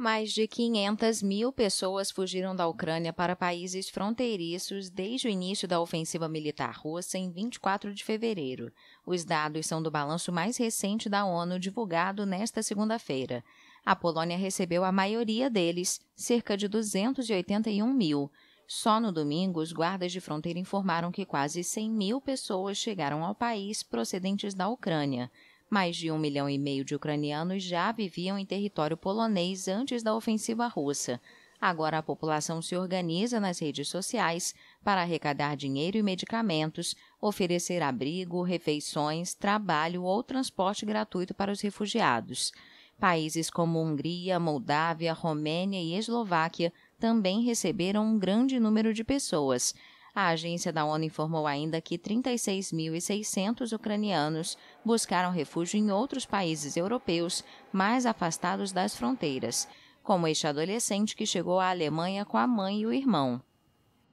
Mais de 500 mil pessoas fugiram da Ucrânia para países fronteiriços desde o início da ofensiva militar russa em 24 de fevereiro. Os dados são do balanço mais recente da ONU divulgado nesta segunda-feira. A Polônia recebeu a maioria deles, cerca de 281 mil. Só no domingo, os guardas de fronteira informaram que quase 100 mil pessoas chegaram ao país procedentes da Ucrânia. Mais de um milhão e meio de ucranianos já viviam em território polonês antes da ofensiva russa. Agora a população se organiza nas redes sociais para arrecadar dinheiro e medicamentos, oferecer abrigo, refeições, trabalho ou transporte gratuito para os refugiados. Países como Hungria, Moldávia, Romênia e Eslováquia também receberam um grande número de pessoas. A agência da ONU informou ainda que 36.600 ucranianos buscaram refúgio em outros países europeus mais afastados das fronteiras, como este adolescente que chegou à Alemanha com a mãe e o irmão.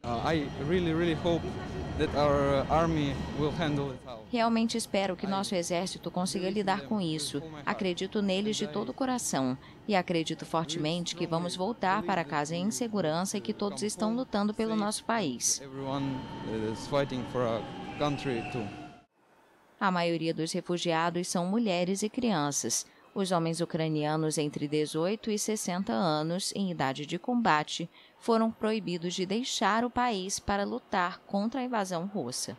Uh, Realmente espero que nosso exército consiga lidar com isso. Acredito neles de todo o coração e acredito fortemente que vamos voltar para casa em segurança e que uh, todos estão lutando pelo nosso país. A maioria dos refugiados são mulheres e crianças. Os homens ucranianos entre 18 e 60 anos, em idade de combate, foram proibidos de deixar o país para lutar contra a invasão russa.